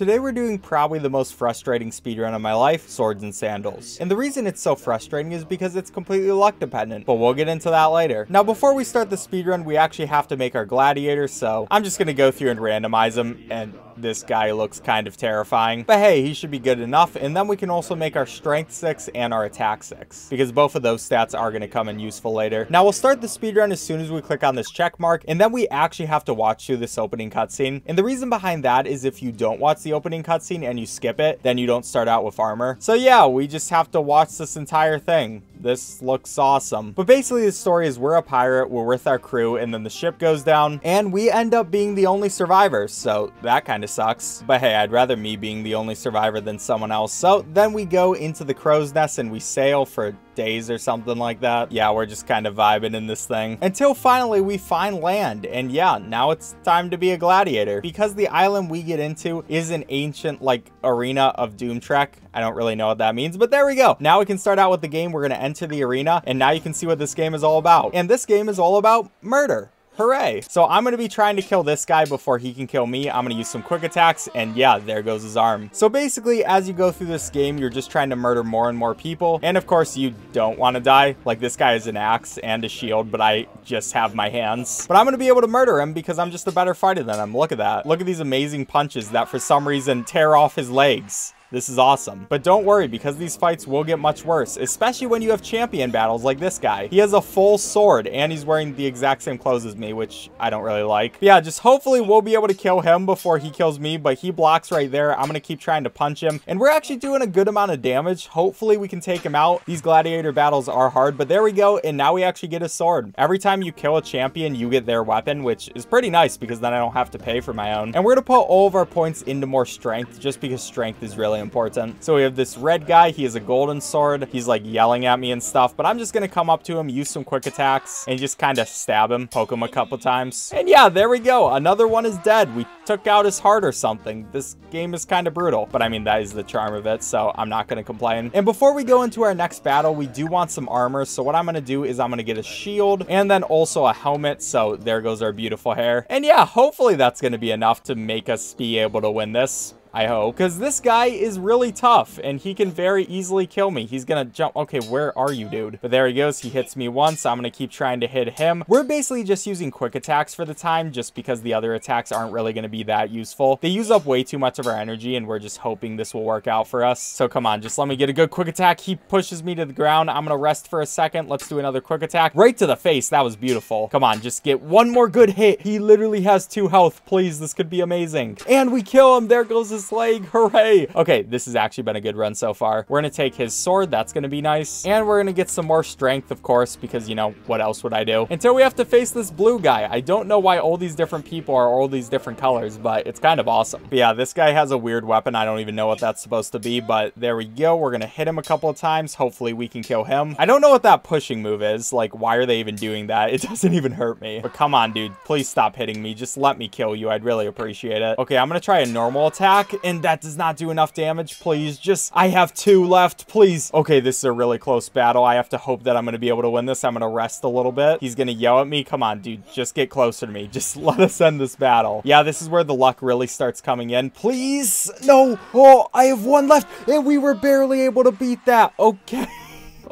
Today we're doing probably the most frustrating speedrun of my life, Swords and Sandals. And the reason it's so frustrating is because it's completely luck dependent, but we'll get into that later. Now before we start the speedrun, we actually have to make our gladiators, so I'm just gonna go through and randomize them, and this guy looks kind of terrifying. But hey, he should be good enough, and then we can also make our strength 6 and our attack 6, because both of those stats are gonna come in useful later. Now we'll start the speedrun as soon as we click on this check mark, and then we actually have to watch through this opening cutscene. And the reason behind that is if you don't watch the the opening cutscene and you skip it, then you don't start out with armor. So yeah, we just have to watch this entire thing. This looks awesome. But basically the story is we're a pirate, we're with our crew, and then the ship goes down, and we end up being the only survivors, so that kind of sucks. But hey, I'd rather me being the only survivor than someone else. So then we go into the crow's nest and we sail for days or something like that. Yeah, we're just kind of vibing in this thing. Until finally we find land, and yeah, now it's time to be a gladiator. Because the island we get into is an ancient, like, arena of Doom Trek. I don't really know what that means, but there we go. Now we can start out with the game. We're going to end into the arena. And now you can see what this game is all about. And this game is all about murder. Hooray. So I'm going to be trying to kill this guy before he can kill me. I'm going to use some quick attacks and yeah, there goes his arm. So basically, as you go through this game, you're just trying to murder more and more people. And of course, you don't want to die. Like this guy is an axe and a shield, but I just have my hands. But I'm going to be able to murder him because I'm just a better fighter than him. Look at that. Look at these amazing punches that for some reason tear off his legs. This is awesome. But don't worry, because these fights will get much worse, especially when you have champion battles like this guy. He has a full sword, and he's wearing the exact same clothes as me, which I don't really like. But yeah, just hopefully we'll be able to kill him before he kills me, but he blocks right there. I'm gonna keep trying to punch him, and we're actually doing a good amount of damage. Hopefully we can take him out. These gladiator battles are hard, but there we go, and now we actually get a sword. Every time you kill a champion, you get their weapon, which is pretty nice because then I don't have to pay for my own. And we're gonna put all of our points into more strength just because strength is really important. So we have this red guy. He has a golden sword. He's like yelling at me and stuff, but I'm just going to come up to him, use some quick attacks, and just kind of stab him, poke him a couple times. And yeah, there we go. Another one is dead. We took out his heart or something. This game is kind of brutal, but I mean, that is the charm of it, so I'm not going to complain. And before we go into our next battle, we do want some armor. So what I'm going to do is I'm going to get a shield and then also a helmet. So there goes our beautiful hair. And yeah, hopefully that's going to be enough to make us be able to win this. I hope. Because this guy is really tough, and he can very easily kill me. He's gonna jump. Okay, where are you, dude? But there he goes. He hits me once. I'm gonna keep trying to hit him. We're basically just using quick attacks for the time, just because the other attacks aren't really gonna be that useful. They use up way too much of our energy, and we're just hoping this will work out for us. So come on, just let me get a good quick attack. He pushes me to the ground. I'm gonna rest for a second. Let's do another quick attack. Right to the face. That was beautiful. Come on, just get one more good hit. He literally has two health. Please, this could be amazing. And we kill him. There goes his his leg, hooray. Okay, this has actually been a good run so far. We're gonna take his sword, that's gonna be nice. And we're gonna get some more strength, of course, because you know, what else would I do? Until we have to face this blue guy. I don't know why all these different people are all these different colors, but it's kind of awesome. But yeah, this guy has a weird weapon. I don't even know what that's supposed to be, but there we go. We're gonna hit him a couple of times. Hopefully we can kill him. I don't know what that pushing move is. Like, why are they even doing that? It doesn't even hurt me. But come on, dude. Please stop hitting me. Just let me kill you. I'd really appreciate it. Okay, I'm gonna try a normal attack, and that does not do enough damage. Please, just, I have two left, please. Okay, this is a really close battle. I have to hope that I'm going to be able to win this. I'm going to rest a little bit. He's going to yell at me. Come on, dude, just get closer to me. Just let us end this battle. Yeah, this is where the luck really starts coming in. Please, no. Oh, I have one left, and we were barely able to beat that. Okay.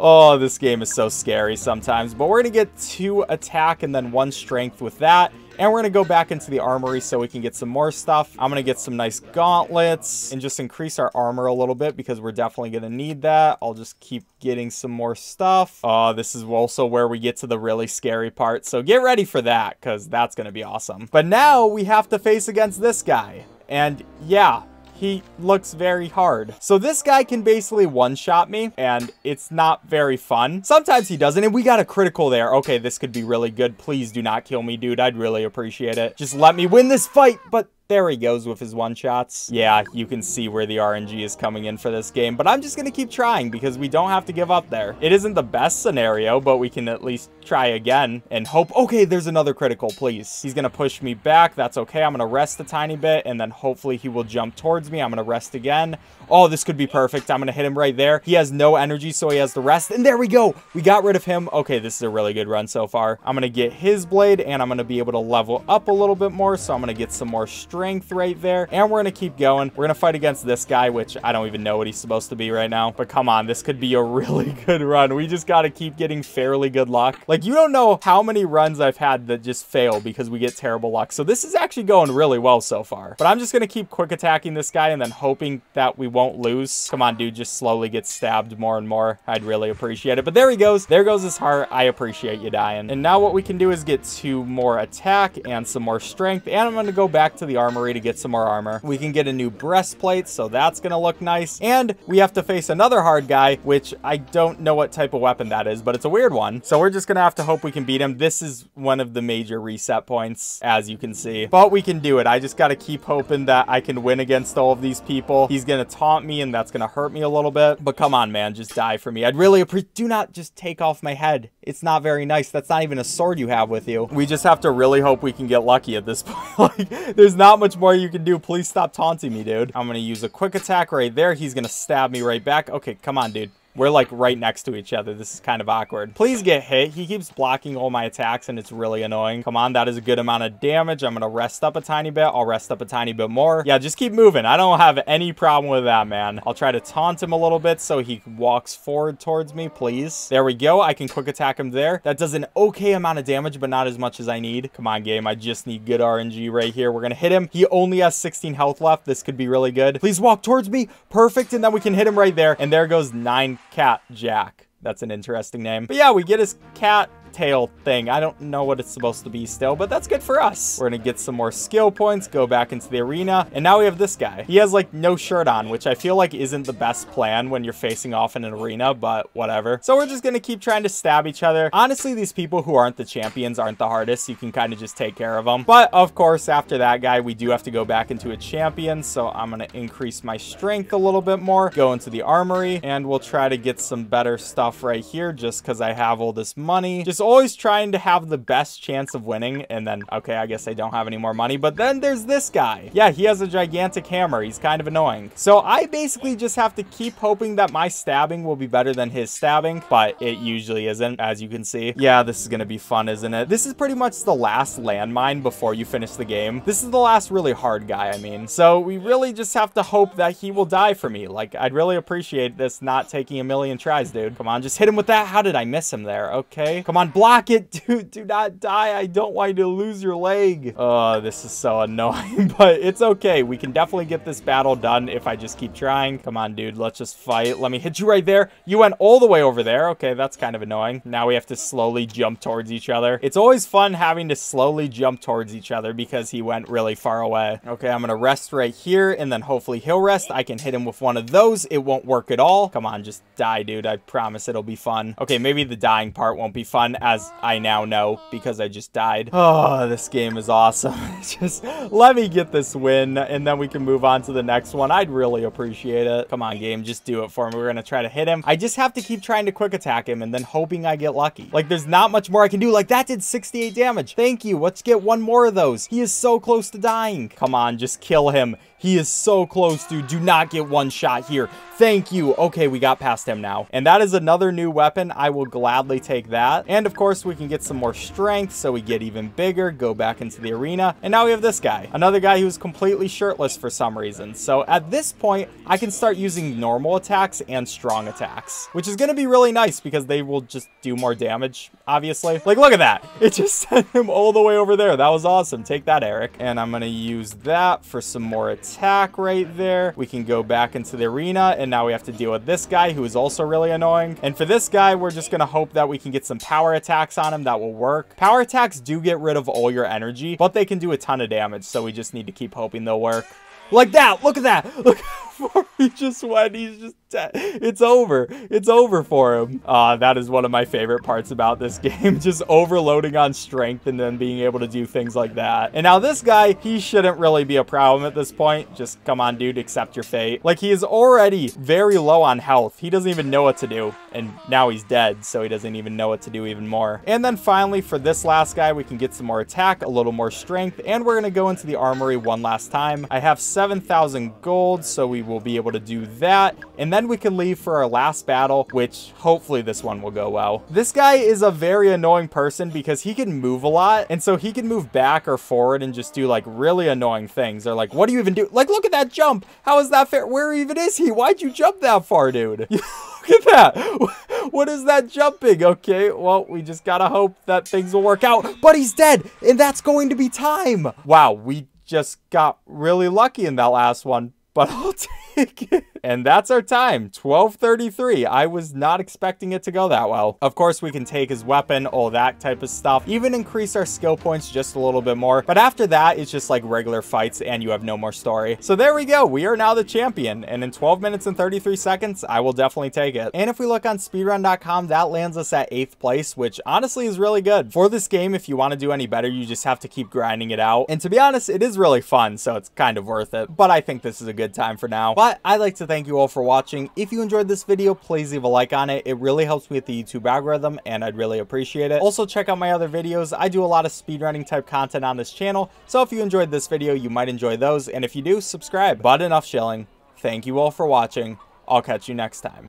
Oh, this game is so scary sometimes, but we're going to get two attack and then one strength with that. And we're going to go back into the armory so we can get some more stuff. I'm going to get some nice gauntlets and just increase our armor a little bit because we're definitely going to need that. I'll just keep getting some more stuff. Uh, this is also where we get to the really scary part. So get ready for that because that's going to be awesome. But now we have to face against this guy. And yeah, he looks very hard. So this guy can basically one-shot me, and it's not very fun. Sometimes he doesn't, and we got a critical there. Okay, this could be really good. Please do not kill me, dude. I'd really appreciate it. Just let me win this fight, but there he goes with his one-shots. Yeah, you can see where the RNG is coming in for this game, but I'm just going to keep trying because we don't have to give up there. It isn't the best scenario, but we can at least try again and hope. Okay, there's another critical, please. He's going to push me back. That's okay. I'm going to rest a tiny bit, and then hopefully he will jump towards me. I'm going to rest again. Oh, this could be perfect. I'm going to hit him right there. He has no energy, so he has the rest, and there we go. We got rid of him. Okay, this is a really good run so far. I'm going to get his blade, and I'm going to be able to level up a little bit more, so I'm going to get some more strength strength right there. And we're going to keep going. We're going to fight against this guy, which I don't even know what he's supposed to be right now. But come on, this could be a really good run. We just got to keep getting fairly good luck. Like, you don't know how many runs I've had that just fail because we get terrible luck. So this is actually going really well so far. But I'm just going to keep quick attacking this guy and then hoping that we won't lose. Come on, dude, just slowly get stabbed more and more. I'd really appreciate it. But there he goes. There goes his heart. I appreciate you dying. And now what we can do is get two more attack and some more strength. And I'm going to go back to the armor armory to get some more armor. We can get a new breastplate, so that's going to look nice. And we have to face another hard guy, which I don't know what type of weapon that is, but it's a weird one. So we're just going to have to hope we can beat him. This is one of the major reset points, as you can see. But we can do it. I just got to keep hoping that I can win against all of these people. He's going to taunt me, and that's going to hurt me a little bit. But come on, man, just die for me. I'd really appreciate... Do not just take off my head. It's not very nice. That's not even a sword you have with you. We just have to really hope we can get lucky at this point. like, there's not much more you can do. Please stop taunting me, dude. I'm gonna use a quick attack right there. He's gonna stab me right back. Okay, come on, dude. We're like right next to each other. This is kind of awkward. Please get hit. He keeps blocking all my attacks and it's really annoying. Come on, that is a good amount of damage. I'm going to rest up a tiny bit. I'll rest up a tiny bit more. Yeah, just keep moving. I don't have any problem with that, man. I'll try to taunt him a little bit so he walks forward towards me, please. There we go. I can quick attack him there. That does an okay amount of damage, but not as much as I need. Come on, game. I just need good RNG right here. We're going to hit him. He only has 16 health left. This could be really good. Please walk towards me. Perfect. And then we can hit him right there. And there goes 9 cat Jack. That's an interesting name. But yeah, we get his cat tail thing. I don't know what it's supposed to be still, but that's good for us. We're gonna get some more skill points, go back into the arena, and now we have this guy. He has like no shirt on, which I feel like isn't the best plan when you're facing off in an arena, but whatever. So we're just gonna keep trying to stab each other. Honestly, these people who aren't the champions aren't the hardest. You can kind of just take care of them. But of course, after that guy, we do have to go back into a champion. So I'm gonna increase my strength a little bit more, go into the armory, and we'll try to get some better stuff right here just because I have all this money. Just always trying to have the best chance of winning. And then, okay, I guess I don't have any more money. But then there's this guy. Yeah, he has a gigantic hammer. He's kind of annoying. So I basically just have to keep hoping that my stabbing will be better than his stabbing. But it usually isn't, as you can see. Yeah, this is going to be fun, isn't it? This is pretty much the last landmine before you finish the game. This is the last really hard guy, I mean. So we really just have to hope that he will die for me. Like, I'd really appreciate this not taking a million tries, dude. Come on, just hit him with that. How did I miss him there? Okay. Come on, block it. Dude, do not die. I don't want you to lose your leg. Oh, this is so annoying, but it's okay. We can definitely get this battle done if I just keep trying. Come on, dude. Let's just fight. Let me hit you right there. You went all the way over there. Okay, that's kind of annoying. Now we have to slowly jump towards each other. It's always fun having to slowly jump towards each other because he went really far away. Okay, I'm going to rest right here and then hopefully he'll rest. I can hit him with one of those. It won't work at all. Come on, just die, dude. I promise it'll be fun. Okay, maybe the dying part won't be fun as I now know because I just died. Oh, this game is awesome. just let me get this win, and then we can move on to the next one. I'd really appreciate it. Come on, game, just do it for me. We're gonna try to hit him. I just have to keep trying to quick attack him and then hoping I get lucky. Like, there's not much more I can do. Like, that did 68 damage. Thank you. Let's get one more of those. He is so close to dying. Come on, just kill him. He is so close, dude. Do not get one shot here. Thank you. Okay, we got past him now. And that is another new weapon. I will gladly take that. And of course, we can get some more strength so we get even bigger, go back into the arena. And now we have this guy, another guy who's completely shirtless for some reason. So at this point, I can start using normal attacks and strong attacks, which is going to be really nice because they will just do more damage, obviously. Like, look at that. It just sent him all the way over there. That was awesome. Take that, Eric. And I'm going to use that for some more attacks attack right there. We can go back into the arena and now we have to deal with this guy who is also really annoying. And for this guy, we're just going to hope that we can get some power attacks on him. That will work. Power attacks do get rid of all your energy, but they can do a ton of damage. So we just need to keep hoping they'll work. Like that. Look at that. Look. before he just went, he's just dead. It's over. It's over for him. Uh, that is one of my favorite parts about this game. Just overloading on strength and then being able to do things like that. And now this guy, he shouldn't really be a problem at this point. Just come on, dude, accept your fate. Like he is already very low on health. He doesn't even know what to do. And now he's dead, so he doesn't even know what to do even more. And then finally for this last guy, we can get some more attack, a little more strength, and we're gonna go into the armory one last time. I have 7,000 gold, so we will be able to do that. And then we can leave for our last battle, which hopefully this one will go well. This guy is a very annoying person because he can move a lot. And so he can move back or forward and just do like really annoying things. They're like, what do you even do? Like, look at that jump. How is that fair? Where even is he? Why'd you jump that far, dude? look at that. What is that jumping? Okay, well, we just gotta hope that things will work out. But he's dead, and that's going to be time. Wow, we just got really lucky in that last one. But I'll take and that's our time, 12.33. I was not expecting it to go that well. Of course, we can take his weapon, all that type of stuff, even increase our skill points just a little bit more. But after that, it's just like regular fights and you have no more story. So there we go. We are now the champion. And in 12 minutes and 33 seconds, I will definitely take it. And if we look on speedrun.com, that lands us at eighth place, which honestly is really good. For this game, if you want to do any better, you just have to keep grinding it out. And to be honest, it is really fun, so it's kind of worth it. But I think this is a good time for now. But but I'd like to thank you all for watching. If you enjoyed this video, please leave a like on it. It really helps me with the YouTube algorithm and I'd really appreciate it. Also check out my other videos. I do a lot of speedrunning type content on this channel. So if you enjoyed this video, you might enjoy those. And if you do, subscribe. But enough shilling. Thank you all for watching. I'll catch you next time.